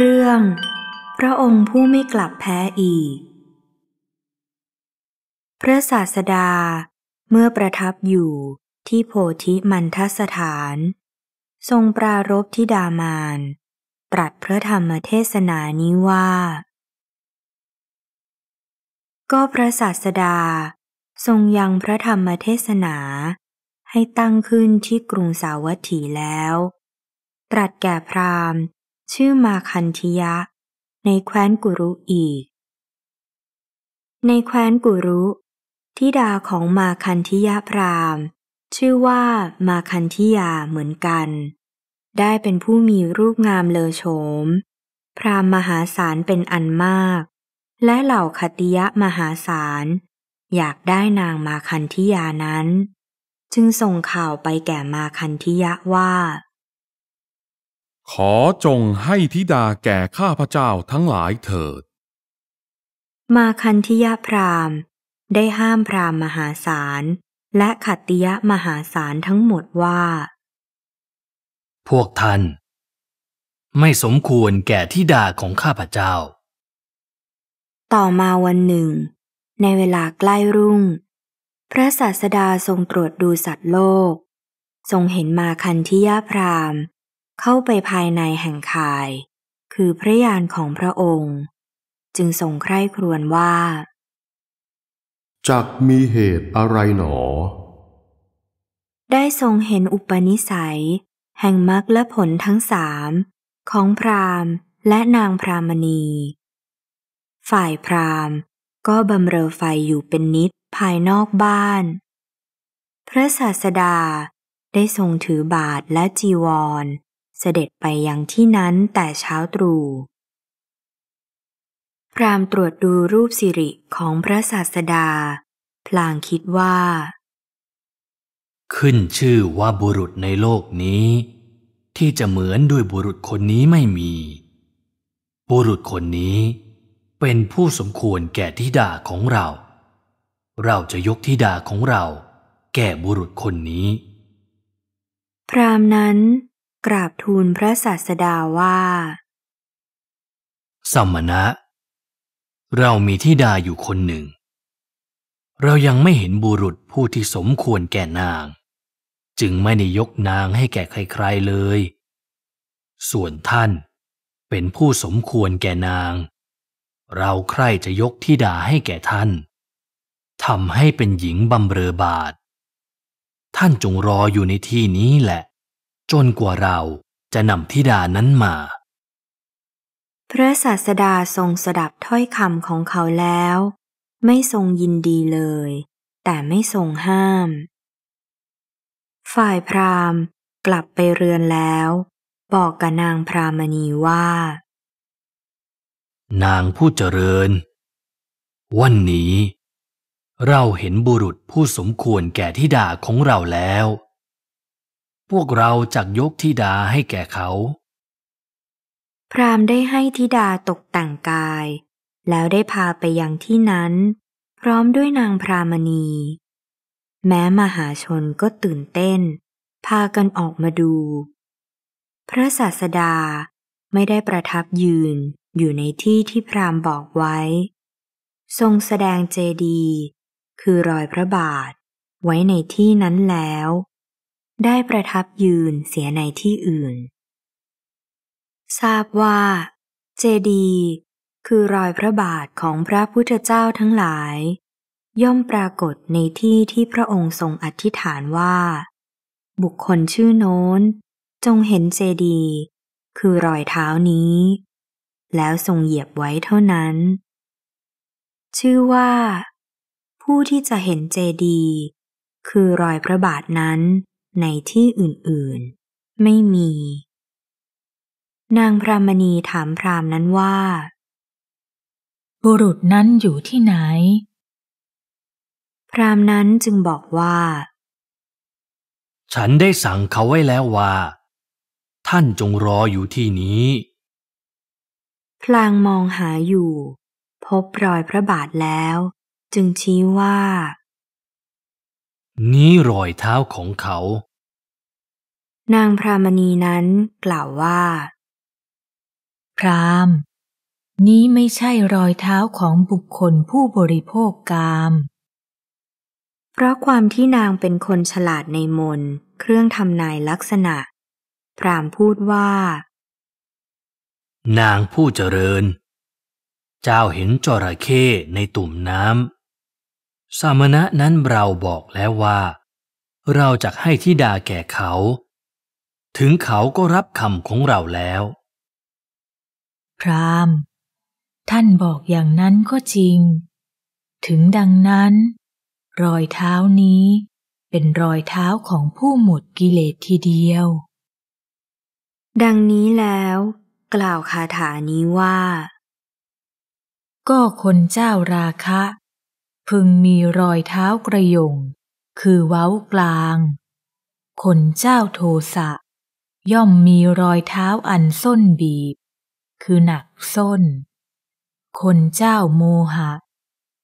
เรื่องพระองค์ผู้ไม่กลับแพ้อีก พระศาสดาเมื่อประทับอยู่ที่โพธิมันทสถาน ทรงปรารบทิดามานตรัสพระธรรมเทศนานี้ว่า ก็พระศาสดาทรงยังพระธรรมเทศนา ให้ตั้งขึ้นที่กรุงสาวัตถีแล้ว ตรัสแก่พราหมณ์ชื่อมาคันธิยะ ในแคว้นกุรุอีก ในแคว้นกุรุทิดาของมาคันธิยะพราหม์ชื่อว่ามาคันธิยาเหมือนกัน ได้เป็นผู้มีรูปงามเลอโฉม พรามมหาศาลเป็นอันมาก และเหล่าคติยะมหาศาล อยากได้นางมาคันธิยานั้น จึงส่งข่าวไปแก่มาคันธิยะว่าขอจงให้ธิดาแก่ข้าพเจ้าทั้งหลายเถิด มาคันธิยพรามได้ห้ามพรามมหาศาล และขัตติยมหาศาลทั้งหมดว่า พวกท่านไม่สมควรแก่ธิดาของข้าพเจ้า ต่อมาวันหนึ่ง ในเวลาใกล้รุ่ง พระศาสดาทรงตรวจดูสัตว์โลกทรงเห็นมาคันธิยพราหมณ์เข้าไปภายในแห่งคาย คือพระยานของพระองค์ จึงทรงใคร่ครวญว่า จักมีเหตุอะไรหนอ ได้ทรงเห็นอุปนิสัย แห่งมรรคและผลทั้งสามของพราหมณ์และนางพรามณี ฝ่ายพราหมณ์ก็บำเรอไฟอยู่เป็นนิด ภายนอกบ้าน พระศาสดาได้ทรงถือบาทและจีวรเสด็จไปยังที่นั้นแต่เช้าตรู่ พรามตรวจดูรูปสิริของพระศาสดา พลางคิดว่า ขึ้นชื่อว่าบุรุษในโลกนี้ ที่จะเหมือนด้วยบุรุษคนนี้ไม่มี บุรุษคนนี้เป็นผู้สมควรแก่ทิดาของเรา เราจะยกทิดาของเรา แก่บุรุษคนนี้ พรามนั้นกราบทูลพระศาสดาว่า สมณะ เรามีที่ดาอยู่คนหนึ่ง เรายังไม่เห็นบุรุษผู้ที่สมควรแก่นาง จึงไม่ได้ยกนางให้แก่ใคร ๆ เลย ส่วนท่านเป็นผู้สมควรแก่นาง เราใครจะยกที่ดาให้แก่ท่านทำให้เป็นหญิงบำเรอบาทท่านจงรออยู่ในที่นี้แหละจนกว่าเราจะนำธิดานั้นมา พระศาสดาทรงสดับถ้อยคำของเขาแล้ว ไม่ทรงยินดีเลย แต่ไม่ทรงห้าม ฝ่ายพราหมณ์กลับไปเรือนแล้ว บอกกับนางพรามณีว่า นางผู้เจริญ วันนี้เราเห็นบุรุษผู้สมควรแก่ทิดาของเราแล้วพวกเราจักยกธิดาให้แก่เขา พรามได้ให้ธิดาตกแต่งกาย แล้วได้พาไปยังที่นั้น พร้อมด้วยนางพรามณี แม้มหาชนก็ตื่นเต้น พากันออกมาดู พระศาสดาไม่ได้ประทับยืนอยู่ในที่ที่พรามบอกไว้ ทรงแสดงเจดีคือรอยพระบาทไว้ในที่นั้นแล้วได้ประทับยืนเสียในที่อื่น ทราบว่าเจดี คือรอยพระบาทของพระพุทธเจ้าทั้งหลาย ย่อมปรากฏในที่ที่พระองค์ทรงอธิษฐานว่า บุคคลชื่อโน้น จงเห็นเจดี คือรอยเท้านี้ แล้วทรงเหยียบไว้เท่านั้น ชื่อว่า ผู้ที่จะเห็นเจดีคือรอยพระบาทนั้นในที่อื่นๆไม่มี นางพรามณีถามพรามนั้นว่า บุรุษนั้นอยู่ที่ไหน พรามนั้นจึงบอกว่า ฉันได้สั่งเขาไว้แล้วว่า ท่านจงรออยู่ที่นี้ พลางมองหาอยู่ พบรอยพระบาทแล้ว จึงชี้ว่านี้รอยเท้าของเขา นางพรามณีนั้นกล่าวว่า พราม นี้ไม่ใช่รอยเท้าของบุคคลผู้บริโภคกามเพราะความที่นางเป็นคนฉลาดในมนเครื่องทำนายลักษณะ พรามพูดว่า นางผู้เจริญ เจ้าเห็นจระเข้ในตุ่มน้ำสามณะนั้นเราบอกแล้วว่าเราจะให้ทิดาแก่เขา ถึงเขาก็รับคำของเราแล้ว พรามท่านบอกอย่างนั้นก็จริง ถึงดังนั้น รอยเท้านี้เป็นรอยเท้าของผู้หมดกิเลสทีเดียว ดังนี้แล้ว กล่าวคาถานี้ว่าก็คนเจ้าราคะพึงมีรอยเท้ากระยงคือเว้ากลาง คนเจ้าโทสะย่อมมีรอยเท้าอันส้นบีบ คือหนักส้น คนเจ้าโมหะ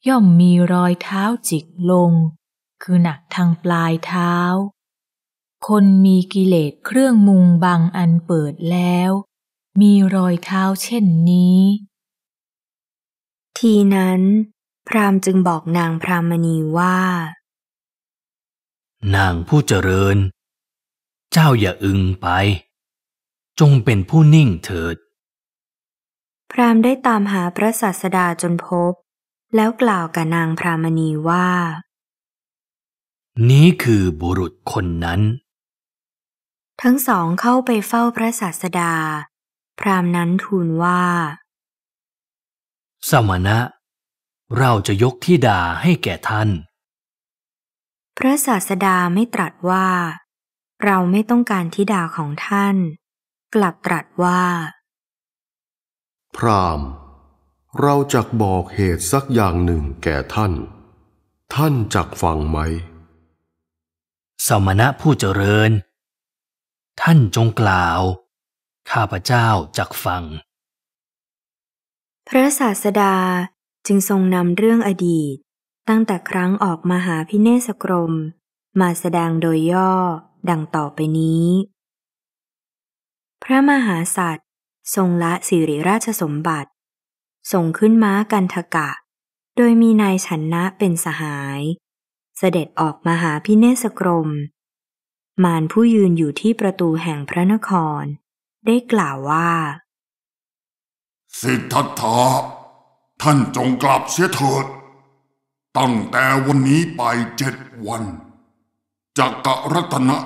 ย่อมมีรอยเท้าจิกลง คือหนักทางปลายเท้า คนมีกิเลสเครื่องมุงบังอันเปิดแล้ว มีรอยเท้าเช่นนี้ ทีนั้นพราหมณ์จึงบอกนางพรามณีว่า นางผู้เจริญ เจ้าอย่าอึงไป จงเป็นผู้นิ่งเถิด พราหมณ์ได้ตามหาพระศาสดาจนพบ แล้วกล่าวกับนางพรามณีว่า นี้คือบุรุษคนนั้น ทั้งสองเข้าไปเฝ้าพระศาสดา พราหมณ์นั้นทูลว่า สมณะเราจะยกที่ดาให้แก่ท่าน พระศาสดาไม่ตรัสว่า เราไม่ต้องการทิดาของท่าน กลับตรัสว่า พราม เราจะบอกเหตุสักอย่างหนึ่งแก่ท่าน ท่านจักฟังไหม สมณะผู้เจริญ ท่านจงกล่าว ข้าพเจ้าจักฟัง พระศาสดาจึงทรงนำเรื่องอดีตตั้งแต่ครั้งออกมาหาพิเนสกรม มาแสดงโดยย่อดังต่อไปนี้ พระมหาสัตว์ ทรงละสิริราชสมบัติทรงขึ้นม้ากันทกะ โดยมีนายชนนะเป็นสหาย เสด็จออกมาหาพิเนสกรม มารผู้ยืนอยู่ที่ประตูแห่งพระนคร ได้กล่าวว่า สิทธัตถะท่านจงกลับเสียเถิด ตั้งแต่วันนี้ไปเจ็ดวันจักรรัตนะ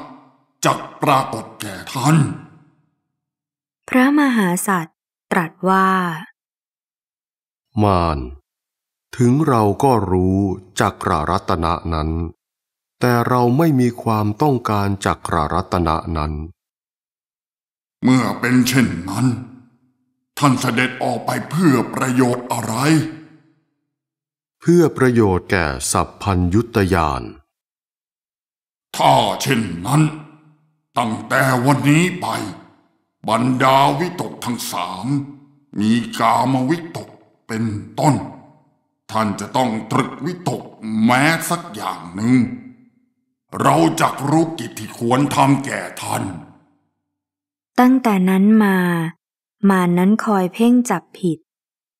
จักปรากฏแก่ท่าน พระมหาสัตว์ตรัสว่า มาน ถึงเราก็รู้จักรรัตนะนั้น แต่เราไม่มีความต้องการจักรรัตนะนั้น เมื่อเป็นเช่นนั้นท่านเสด็จออกไปเพื่อประโยชน์อะไร เพื่อประโยชน์แก่สัพพัญยุตยาน ถ้าเช่นนั้น ตั้งแต่วันนี้ไป บรรดาวิตกทั้งสาม มีกามวิตกเป็นต้น ท่านจะต้องตรึกวิตกแม้สักอย่างหนึ่ง เราจักรู้กิจที่ควรทำแก่ท่าน ตั้งแต่นั้นมามานนั้นคอยเพ่งจับผิด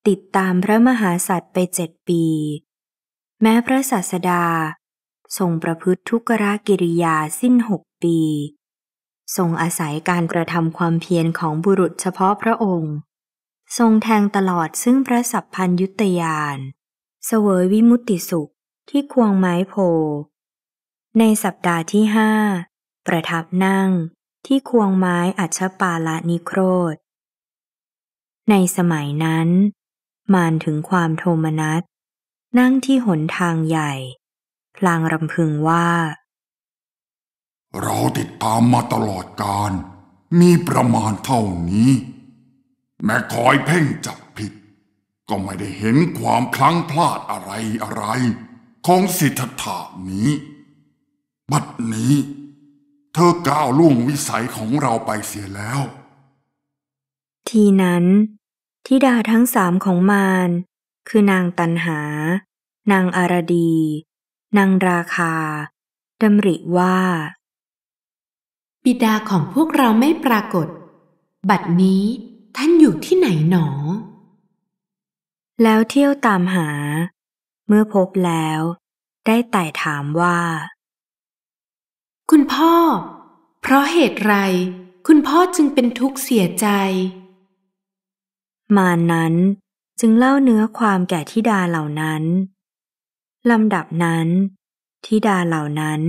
ติดตามพระมหาสัตว์ไปเจ็ดปี แม้พระศาสดา ทรงประพฤติทุกรากิริยาสิ้นหกปี ทรงอาศัยการกระทำความเพียรของบุรุษเฉพาะพระองค์ ทรงแทงตลอดซึ่งพระสัพพัญยุตยานเสวยวิมุตติสุขที่ควงไม้โพในสัปดาห์ที่ห้าประทับนั่งที่ควงไม้อัชปาลานิโครธในสมัยนั้น มานถึงความโทมนัสนั่งที่หนทางใหญ่ พลางรำพึงว่า เราติดตามมาตลอดการมีประมาณเท่านี้ แม้คอยเพ่งจับผิด ก็ไม่ได้เห็นความพลั้งพลาดอะไรอะไร ของสิทธถานี้ บัดนี้ เธอก้าวล่วงวิสัยของเราไปเสียแล้วทีนั้นทิดาทั้งสามของมารคือนางตันหา นางอารดี นางราคา ดำริว่าบิดาของพวกเราไม่ปรากฏ บัดนี้ท่านอยู่ที่ไหนหนอ แล้วเที่ยวตามหา เมื่อพบแล้ว ได้ไต่ถามว่า คุณพ่อ เพราะเหตุไรคุณพ่อจึงเป็นทุกข์เสียใจมานนั้นจึงเล่าเนื้อความแก่ทิดาเหล่านั้น ลำดับนั้นทิดาเหล่านั้น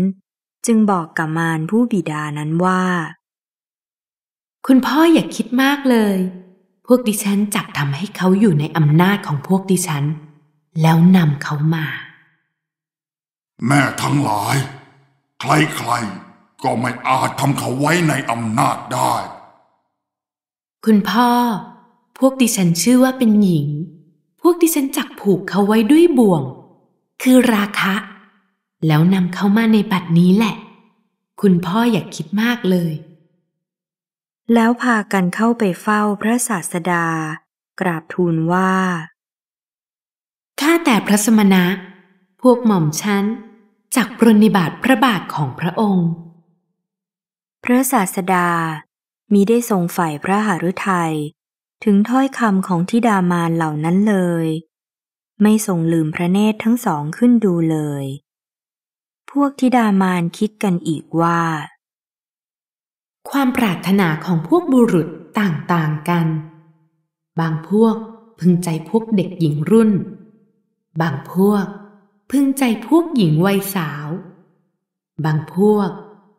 จึงบอกกับมานผู้บิดานั้นว่า คุณพ่ออย่าคิดมากเลย พวกดิฉันจับทำให้เขาอยู่ในอำนาจของพวกดิฉัน แล้วนำเขามา แม่ทั้งหลาย ใครๆ ก็ไม่อาจทำเขาไว้ในอำนาจได้ คุณพ่อพวกดิฉันชื่อว่าเป็นหญิง พวกดิฉันจักผูกเขาไว้ด้วยบ่วง คือราคะ แล้วนำเข้ามาในบัดนี้แหละ คุณพ่ออย่าคิดมากเลย แล้วพากันเข้าไปเฝ้าพระศาสดา กราบทูลว่า ข้าแต่พระสมณะ พวกหม่อมฉัน จักปรนิบาตพระบาทของพระองค์ พระศาสดามิได้ทรงฝ่ายพระหฤทัยถึงถ้อยคำของทิดามานเหล่านั้นเลย ไม่ทรงลืมพระเนตรทั้งสองขึ้นดูเลย พวกทิดามานคิดกันอีกว่า ความปรารถนาของพวกบุรุษต่างๆกัน บางพวกพึงใจพวกเด็กหญิงรุ่น บางพวก พึงใจพวกหญิงวัยสาว บางพวก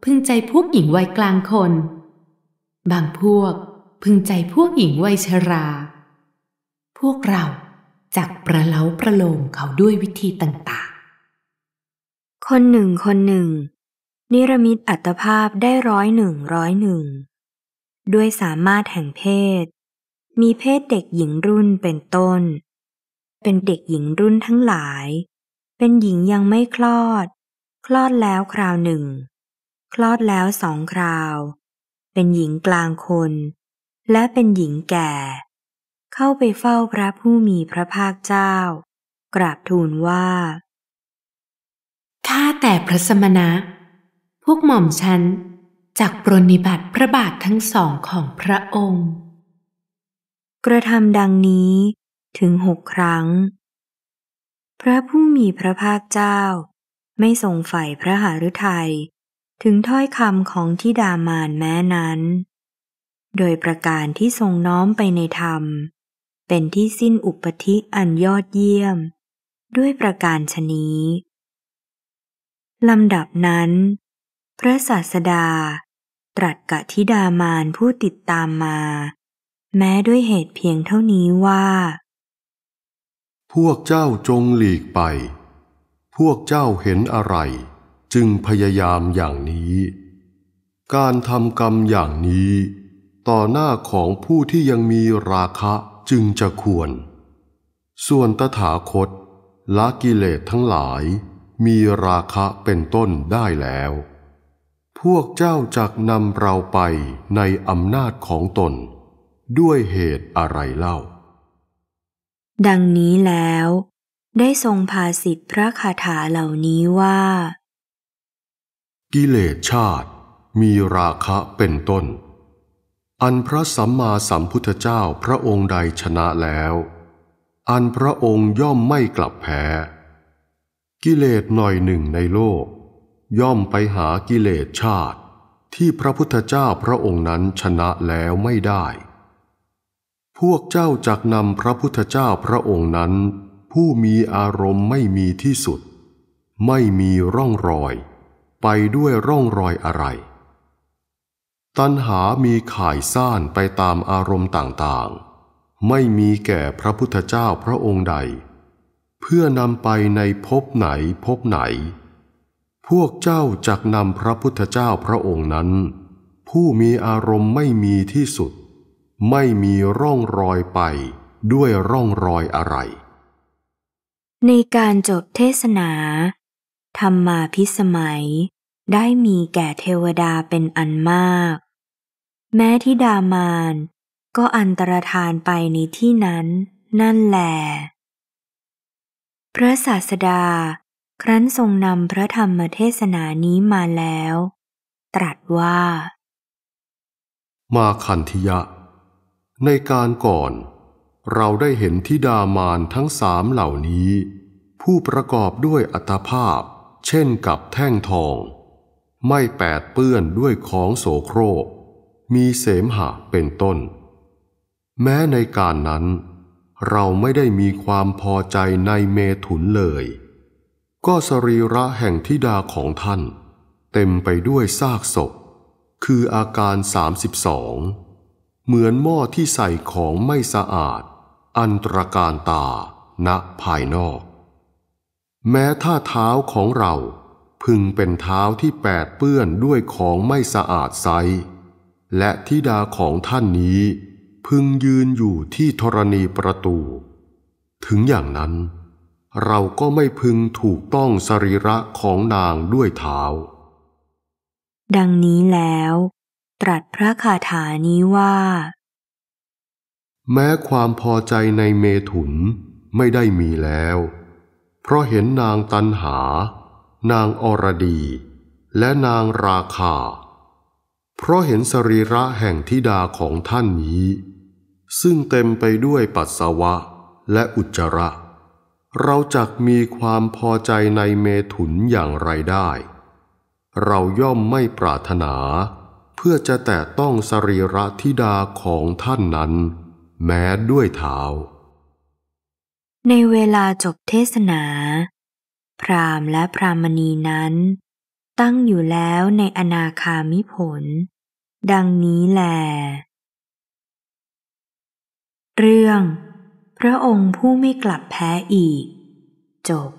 พึงใจพวกหญิงวัยกลางคน บางพวกพึงใจพวกหญิงวัยชรา พวกเราจักประเล้าประโลมเขาด้วยวิธีต่างๆ คนหนึ่งคนหนึ่ง นิรมิตอัตภาพได้ร้อยหนึ่งร้อยหนึ่ง ด้วยสามารถแห่งเพศ มีเพศเด็กหญิงรุ่นเป็นต้น เป็นเด็กหญิงรุ่นทั้งหลาย เป็นหญิงยังไม่คลอด คลอดแล้วคราวหนึ่ง คลอดแล้วสองคราว เป็นหญิงกลางคนและเป็นหญิงแก่ เข้าไปเฝ้าพระผู้มีพระภาคเจ้า กราบทูลว่าข้าแต่พระสมณะ พวกหม่อมฉันจากปรนิบัติพระบาททั้งสองของพระองค์ กระทำดังนี้ถึงหกครั้ง พระผู้มีพระภาคเจ้า ไม่ทรงใฝ่พระหฤทัยถึงถ้อยคำของทิดามานแม้นั้นโดยประการที่ทรงน้อมไปในธรรม เป็นที่สิ้นอุปธิอันยอดเยี่ยม ด้วยประการชนี้ลำดับนั้น พระศาสดา ตรัสกะทธิดามานผู้ติดตามมา แม้ด้วยเหตุเพียงเท่านี้ว่า พวกเจ้าจงหลีกไป พวกเจ้าเห็นอะไร จึงพยายามอย่างนี้ การทำกรรมอย่างนี้ต่อหน้าของผู้ที่ยังมีราคะจึงจะควร ส่วนตถาคตละกิเลสทั้งหลายมีราคะเป็นต้นได้แล้ว พวกเจ้าจักนำเราไปในอำนาจของตน ด้วยเหตุอะไรเล่า ดังนี้แล้ว ได้ทรงพาสิทธิพระคาถาเหล่านี้ว่า กิเลสชาติมีราคะเป็นต้นอันพระสัมมาสัมพุทธเจ้าพระองค์ใดชนะแล้ว อันพระองค์ย่อมไม่กลับแพ้ กิเลสหน่อยหนึ่งในโลก ย่อมไปหากิเลสชาติ ที่พระพุทธเจ้าพระองค์นั้นชนะแล้วไม่ได้ พวกเจ้าจักนำพระพุทธเจ้าพระองค์นั้น ผู้มีอารมณ์ไม่มีที่สุด ไม่มีร่องรอย ไปด้วยร่องรอยอะไรตัณหามีข่ายซ่านไปตามอารมณ์ต่างๆ ไม่มีแก่พระพุทธเจ้าพระองค์ใด เพื่อนำไปในภพไหนภพไหน พวกเจ้าจักนำพระพุทธเจ้าพระองค์นั้น ผู้มีอารมณ์ไม่มีที่สุด ไม่มีร่องรอยไปด้วยร่องรอยอะไร ในการจบเทศนาธรรมมาพิสมัยได้มีแก่เทวดาเป็นอันมากแม้ทิดามานก็อันตรธานไปในที่นั้นนั่นแหลพระศาสดาครั้นทรงนำพระธรรมเทศนานี้มาแล้ว ตรัสว่า มาคันธิยะ ในการก่อนเราได้เห็นทิดามานทั้งสามเหล่านี้ ผู้ประกอบด้วยอัตภาพเช่นกับแท่งทอง ไม่แปดเปื้อนด้วยของโสโครกมีเสมหะเป็นต้น แม้ในการนั้น เราไม่ได้มีความพอใจในเมถุนเลย ก็สรีระแห่งทิดาของท่าน เต็มไปด้วยซากศพ คืออาการ 32 เหมือนหม้อที่ใส่ของไม่สะอาด อันตรการตา ณ ภายนอก แม้ท่าเท้าของเราพึงเป็นเท้าที่แปดเปื้อนด้วยของไม่สะอาดไซและทิดาของท่านนี้พึงยืนอยู่ที่ธรณีประตู ถึงอย่างนั้น เราก็ไม่พึงถูกต้องสรีระของนางด้วยเท้า ดังนี้แล้ว ตรัสพระคาถานี้ว่า แม้ความพอใจในเมถุนไม่ได้มีแล้ว เพราะเห็นนางตันหา นางอรดี และนางราคาเพราะเห็นสรีระแห่งธิดาของท่านนี้ ซึ่งเต็มไปด้วยปัสสาวะและอุจจาระ เราจักมีความพอใจในเมถุนอย่างไรได้ เราย่อมไม่ปรารถนา เพื่อจะแต่ต้องสรีระธิดาของท่านนั้นแม้ด้วยเท้า ในเวลาจบเทศนา พรามและพรามณีนั้นตั้งอยู่แล้วในอนาคามิผล ดังนี้แล เรื่อง พระองค์ผู้ไม่กลับแพ้อีก จบ